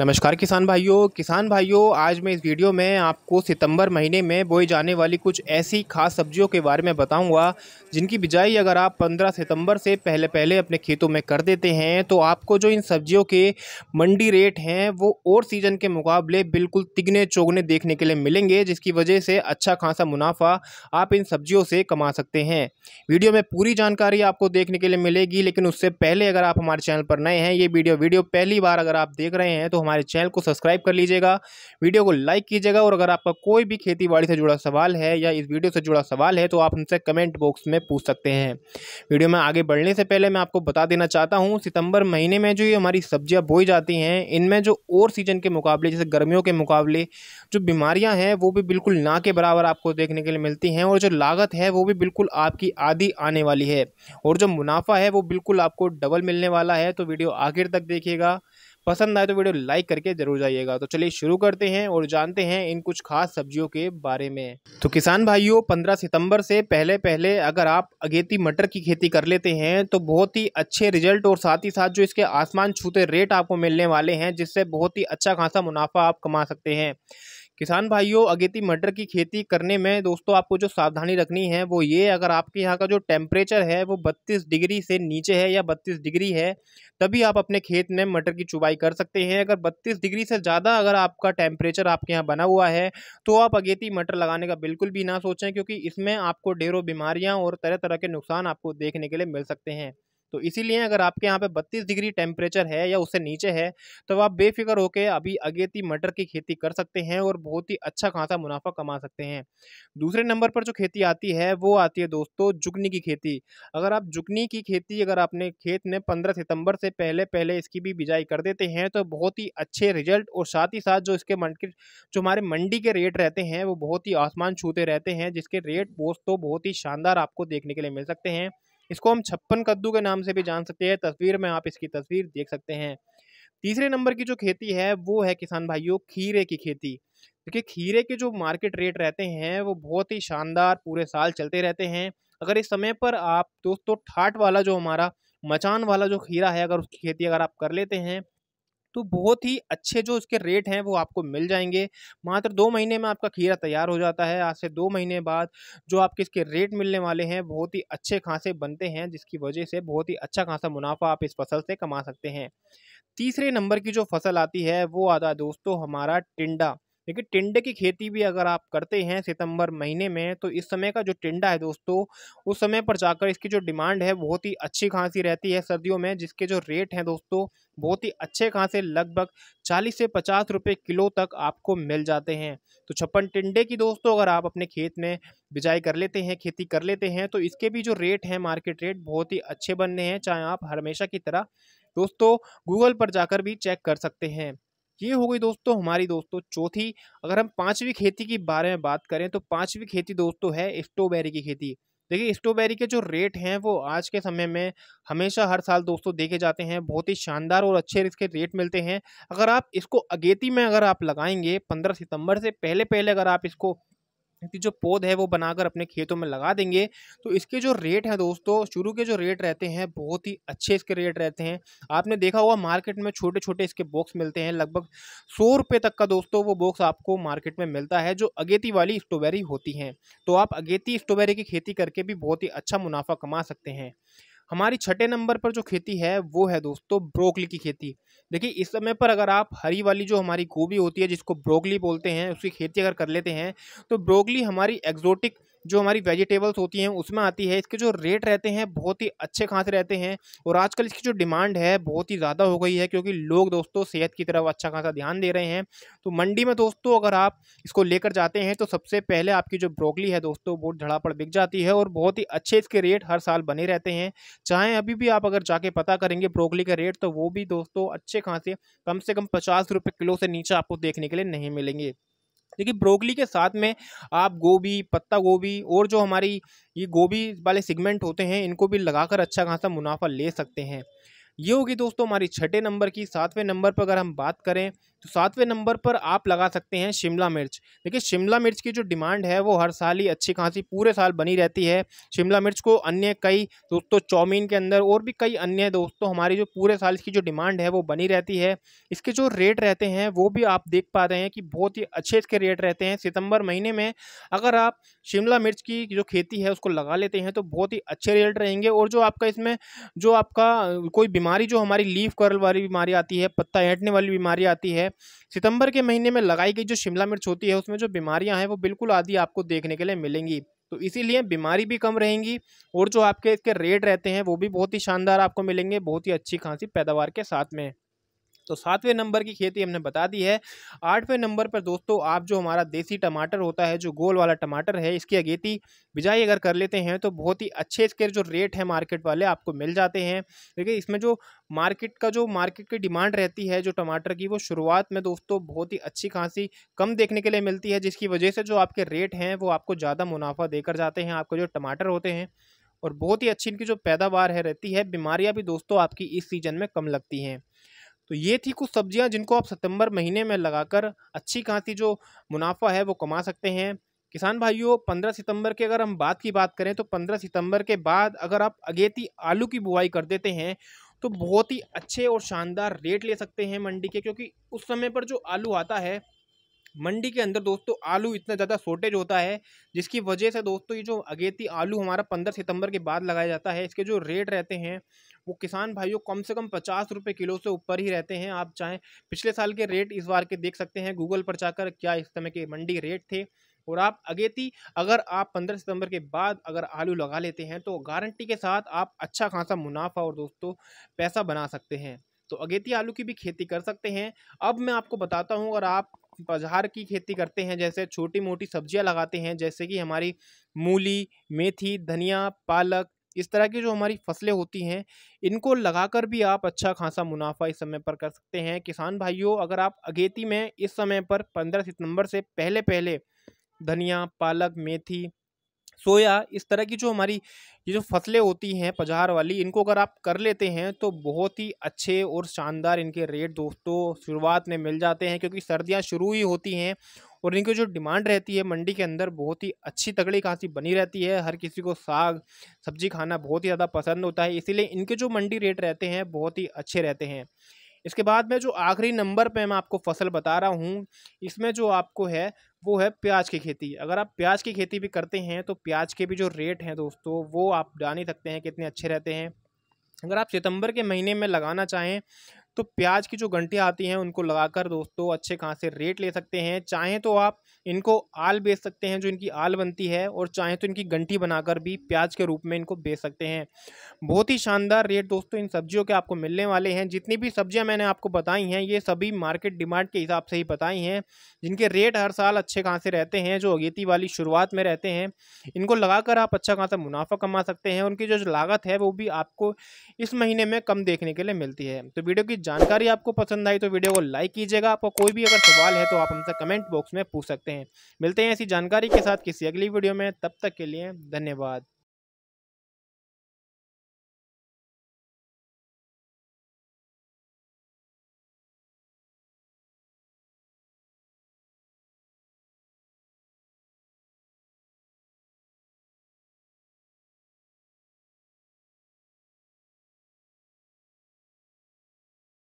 नमस्कार किसान भाइयों किसान भाइयों आज मैं इस वीडियो में आपको सितंबर महीने में बोई जाने वाली कुछ ऐसी खास सब्जियों के बारे में बताऊंगा जिनकी बिजाई अगर आप 15 सितंबर से पहले पहले अपने खेतों में कर देते हैं तो आपको जो इन सब्जियों के मंडी रेट हैं वो और सीज़न के मुकाबले बिल्कुल तिगने चौगने देखने के लिए मिलेंगे जिसकी वजह से अच्छा खासा मुनाफा आप इन सब्जियों से कमा सकते हैं वीडियो में पूरी जानकारी आपको देखने के लिए मिलेगी लेकिन उससे पहले अगर आप हमारे चैनल पर नए हैं ये वीडियो वीडियो पहली बार अगर आप देख रहे हैं तो हमारे चैनल को सब्सक्राइब कर लीजिएगा वीडियो को लाइक कीजिएगा और अगर आपका कोई भी खेती बाड़ी से जुड़ा सवाल है या इस वीडियो से जुड़ा सवाल है तो आप उनसे कमेंट बॉक्स में पूछ सकते हैं वीडियो में आगे बढ़ने से पहले मैं आपको बता देना चाहता हूँ सितंबर महीने में जो ये हमारी सब्जियाँ बोई जाती हैं इनमें जो और सीजन के मुकाबले जैसे गर्मियों के मुकाबले जो बीमारियाँ हैं वो भी बिल्कुल ना के बराबर आपको देखने के लिए मिलती हैं और जो लागत है वो भी बिल्कुल आपकी आधी आने वाली है और जो मुनाफा है वो बिल्कुल आपको डबल मिलने वाला है तो वीडियो आखिर तक देखिएगा पसंद आए तो वीडियो लाइक करके जरूर जाइएगा तो चलिए शुरू करते हैं और जानते हैं इन कुछ खास सब्जियों के बारे में तो किसान भाइयों 15 सितंबर से पहले पहले अगर आप अगेती मटर की खेती कर लेते हैं तो बहुत ही अच्छे रिजल्ट और साथ ही साथ जो इसके आसमान छूते रेट आपको मिलने वाले हैं जिससे बहुत ही अच्छा खासा मुनाफा आप कमा सकते हैं किसान भाइयों अगेती मटर की खेती करने में दोस्तों आपको जो सावधानी रखनी है वो ये अगर आपके यहाँ का जो टेम्परेचर है वो 32 डिग्री से नीचे है या 32 डिग्री है तभी आप अपने खेत में मटर की चुबाई कर सकते हैं अगर 32 डिग्री से ज़्यादा अगर आपका टेम्परेचर आपके यहाँ बना हुआ है तो आप अगेती मटर लगाने का बिल्कुल भी ना सोचें क्योंकि इसमें आपको ढेरों बीमारियाँ और तरह तरह के नुकसान आपको देखने के लिए मिल सकते हैं तो इसीलिए अगर आपके यहाँ पे बत्तीस डिग्री टेम्परेचर है या उससे नीचे है तो आप बेफिक्र होकर अभी अगेती मटर की खेती कर सकते हैं और बहुत ही अच्छा खासा मुनाफा कमा सकते हैं दूसरे नंबर पर जो खेती आती है वो आती है दोस्तों जुगनी की खेती अगर आप जुगनी की खेती अगर आपने खेत में पंद्रह सितंबर से पहले पहले इसकी भी बिजाई कर देते हैं तो बहुत ही अच्छे रिजल्ट और साथ ही साथ जो इसके मंडी जो हमारे मंडी के रेट रहते हैं वो बहुत ही आसमान छूते रहते हैं जिसके रेट पोस्ट तो बहुत ही शानदार आपको देखने के लिए मिल सकते हैं इसको हम छप्पन कद्दू के नाम से भी जान सकते हैं तस्वीर में आप इसकी तस्वीर देख सकते हैं तीसरे नंबर की जो खेती है वो है किसान भाइयों खीरे की खेती क्योंकि खीरे के जो मार्केट रेट रहते हैं वो बहुत ही शानदार पूरे साल चलते रहते हैं अगर इस समय पर आप दोस्तों ठाट वाला जो हमारा मचान वाला जो खीरा है अगर उसकी खेती अगर आप कर लेते हैं तो बहुत ही अच्छे जो उसके रेट हैं वो आपको मिल जाएंगे मात्र दो महीने में आपका खीरा तैयार हो जाता है आज से दो महीने बाद जो आपके इसके रेट मिलने वाले हैं बहुत ही अच्छे खासे बनते हैं जिसकी वजह से बहुत ही अच्छा खासा मुनाफा आप इस फसल से कमा सकते हैं तीसरे नंबर की जो फसल आती है वो आता है दोस्तों हमारा टिंडा देखिए टिंडे की खेती भी अगर आप करते हैं सितंबर महीने में तो इस समय का जो टिंडा है दोस्तों उस समय पर जाकर इसकी जो डिमांड है बहुत ही अच्छी खासी रहती है सर्दियों में जिसके जो रेट हैं दोस्तों बहुत ही अच्छे खासे लगभग चालीस से पचास रुपये किलो तक आपको मिल जाते हैं तो छप्पन टिंडे की दोस्तों अगर आप अपने खेत में बिजाई कर लेते हैं खेती कर लेते हैं तो इसके भी जो रेट हैं मार्केट रेट बहुत ही अच्छे बनने हैं चाहे आप हमेशा की तरह दोस्तों गूगल पर जाकर भी चेक कर सकते हैं ये हो गई दोस्तों हमारी दोस्तों चौथी अगर हम पांचवी खेती के बारे में बात करें तो पांचवी खेती दोस्तों है स्ट्रॉबेरी की खेती देखिए स्ट्रॉबेरी के जो रेट हैं वो आज के समय में हमेशा हर साल दोस्तों देखे जाते हैं बहुत ही शानदार और अच्छे इसके रेट मिलते हैं अगर आप इसको अगेती में अगर आप लगाएंगे पंद्रह सितंबर से पहले पहले अगर आप इसको की जो पौध है वो बनाकर अपने खेतों में लगा देंगे तो इसके जो रेट हैं दोस्तों शुरू के जो रेट रहते हैं बहुत ही अच्छे इसके रेट रहते हैं आपने देखा होगा मार्केट में छोटे छोटे इसके बॉक्स मिलते हैं लगभग सौ रुपये तक का दोस्तों वो बॉक्स आपको मार्केट में मिलता है जो अगेती वाली स्ट्रॉबेरी होती हैं तो आप अगेती स्ट्रॉबेरी की खेती करके भी बहुत ही अच्छा मुनाफा कमा सकते हैं हमारी छठे नंबर पर जो खेती है वो है दोस्तों ब्रोकली की खेती देखिए इस समय पर अगर आप हरी वाली जो हमारी गोभी होती है जिसको ब्रोकली बोलते हैं उसकी खेती अगर कर लेते हैं तो ब्रोकली हमारी एक्जोटिक जो हमारी वेजिटेबल्स होती हैं उसमें आती है इसके जो रेट रहते हैं बहुत ही अच्छे खासे रहते हैं और आजकल इसकी जो डिमांड है बहुत ही ज़्यादा हो गई है क्योंकि लोग दोस्तों सेहत की तरफ अच्छा खासा ध्यान दे रहे हैं तो मंडी में दोस्तों अगर आप इसको लेकर जाते हैं तो सबसे पहले आपकी जो ब्रोकली है दोस्तों बहुत धड़ापड़ बिक जाती है और बहुत ही अच्छे इसके रेट हर साल बने रहते हैं चाहे अभी भी आप अगर जाके पता करेंगे ब्रोकली का रेट तो वो भी दोस्तों अच्छे खासे कम से कम पचास रुपये किलो से नीचे आपको देखने के लिए नहीं मिलेंगे देखिए ब्रोकली के साथ में आप गोभी पत्ता गोभी और जो हमारी ये गोभी वाले सिगमेंट होते हैं इनको भी लगाकर अच्छा खासा मुनाफा ले सकते हैं ये होगी दोस्तों हमारी छठे नंबर की सातवें नंबर पर अगर हम बात करें तो सातवें नंबर पर आप लगा सकते हैं शिमला मिर्च देखिए शिमला मिर्च की जो डिमांड है वो हर साल ही अच्छी खासी पूरे साल बनी रहती है शिमला मिर्च को अन्य कई दोस्तों चौमीन के अंदर और भी कई अन्य दोस्तों हमारी जो पूरे साल इसकी जो डिमांड है वो बनी रहती है इसके जो रेट रहते हैं वो भी आप देख पा रहे हैं कि बहुत ही अच्छे इसके रेट रहते हैं सितंबर महीने में अगर आप शिमला मिर्च की जो खेती है उसको लगा लेते हैं तो बहुत ही अच्छे रेट रहेंगे और जो आपका इसमें जो आपका कोई बीमारी जो हमारी लीफ कर्ल वाली बीमारी आती है पत्ता ऐंटने वाली बीमारी आती है सितंबर के महीने में लगाई गई जो शिमला मिर्च होती है उसमें जो बीमारियां हैं वो बिल्कुल आदि आपको देखने के लिए मिलेंगी तो इसीलिए बीमारी भी कम रहेंगी और जो आपके इसके रेट रहते हैं वो भी बहुत ही शानदार आपको मिलेंगे बहुत ही अच्छी खासी पैदावार के साथ में तो सातवें नंबर की खेती हमने बता दी है आठवें नंबर पर दोस्तों आप जो हमारा देसी टमाटर होता है जो गोल वाला टमाटर है इसकी अगेती बिजाई अगर कर लेते हैं तो बहुत ही अच्छे इसके जो रेट है मार्केट वाले आपको मिल जाते हैं देखिए इसमें जो मार्केट का जो मार्केट की डिमांड रहती है जो टमाटर की वो शुरुआत में दोस्तों बहुत ही अच्छी खासी कम देखने के लिए मिलती है जिसकी वजह से जो आपके रेट हैं वो आपको ज़्यादा मुनाफा देकर जाते हैं आपके जो टमाटर होते हैं और बहुत ही अच्छी इनकी जो पैदावार है रहती है बीमारियां भी दोस्तों आपकी इस सीज़न में कम लगती हैं तो ये थी कुछ सब्जियां जिनको आप सितंबर महीने में लगाकर अच्छी खासी जो मुनाफा है वो कमा सकते हैं किसान भाइयों पंद्रह सितंबर के अगर हम बात की बात करें तो पंद्रह सितंबर के बाद अगर आप अगेती आलू की बुआई कर देते हैं तो बहुत ही अच्छे और शानदार रेट ले सकते हैं मंडी के क्योंकि उस समय पर जो आलू आता है मंडी के अंदर दोस्तों आलू इतना ज़्यादा शॉर्टेज होता है जिसकी वजह से दोस्तों ये जो अगेती आलू हमारा पंद्रह सितंबर के बाद लगाया जाता है इसके जो रेट रहते हैं वो किसान भाइयों कम से कम पचास रुपये किलो से ऊपर ही रहते हैं आप चाहें पिछले साल के रेट इस बार के देख सकते हैं गूगल पर जाकर क्या इस समय के मंडी रेट थे और आप अगेती अगर आप 15 सितंबर के बाद अगर आलू लगा लेते हैं तो गारंटी के साथ आप अच्छा खासा मुनाफा और दोस्तों पैसा बना सकते हैं तो अगेती आलू की भी खेती कर सकते हैं अब मैं आपको बताता हूँ अगर आप बाजार की खेती करते हैं जैसे छोटी मोटी सब्जियां लगाते हैं जैसे कि हमारी मूली मेथी धनिया पालक इस तरह की जो हमारी फसलें होती हैं इनको लगाकर भी आप अच्छा खासा मुनाफा इस समय पर कर सकते हैं किसान भाइयों अगर आप अगेती में इस समय पर पंद्रह सितंबर से पहले पहले धनिया पालक मेथी सोया इस तरह की जो हमारी ये जो फसलें होती हैं पजार वाली इनको अगर आप कर लेते हैं तो बहुत ही अच्छे और शानदार इनके रेट दोस्तों शुरुआत में मिल जाते हैं क्योंकि सर्दियाँ शुरू ही होती हैं और इनकी जो डिमांड रहती है मंडी के अंदर बहुत ही अच्छी तगड़ी खांसी बनी रहती है हर किसी को साग सब्जी खाना बहुत ही ज़्यादा पसंद होता है इसीलिए इनके जो मंडी रेट रहते हैं बहुत ही अच्छे रहते हैं इसके बाद में जो आखिरी नंबर पे मैं आपको फसल बता रहा हूँ इसमें जो आपको है वो है प्याज की खेती अगर आप प्याज की खेती भी करते हैं तो प्याज के भी जो रेट हैं दोस्तों वो आप जान ही सकते हैं कितने अच्छे रहते हैं अगर आप सितंबर के महीने में लगाना चाहें तो प्याज की जो घंटियाँ आती हैं उनको लगाकर दोस्तों अच्छे खासे रेट ले सकते हैं चाहें तो आप इनको आल बेच सकते हैं जो इनकी आल बनती है और चाहे तो इनकी गंठी बनाकर भी प्याज के रूप में इनको बेच सकते हैं बहुत ही शानदार रेट दोस्तों इन सब्जियों के आपको मिलने वाले हैं जितनी भी सब्जियां मैंने आपको बताई हैं ये सभी मार्केट डिमांड के हिसाब से ही बताई हैं जिनके रेट हर साल अच्छे खासे रहते हैं जो अगेती वाली शुरुआत में रहते हैं इनको लगाकर आप अच्छा खासा मुनाफा कमा सकते हैं उनकी जो लागत है वो भी आपको इस महीने में कम देखने के लिए मिलती है तो वीडियो की जानकारी आपको पसंद आई तो वीडियो को लाइक कीजिएगा आपको कोई भी अगर सवाल है तो आप हमसे कमेंट बॉक्स में पूछ सकते हैं हैं मिलते हैं ऐसी जानकारी के साथ किसी अगली वीडियो में तब तक के लिए धन्यवाद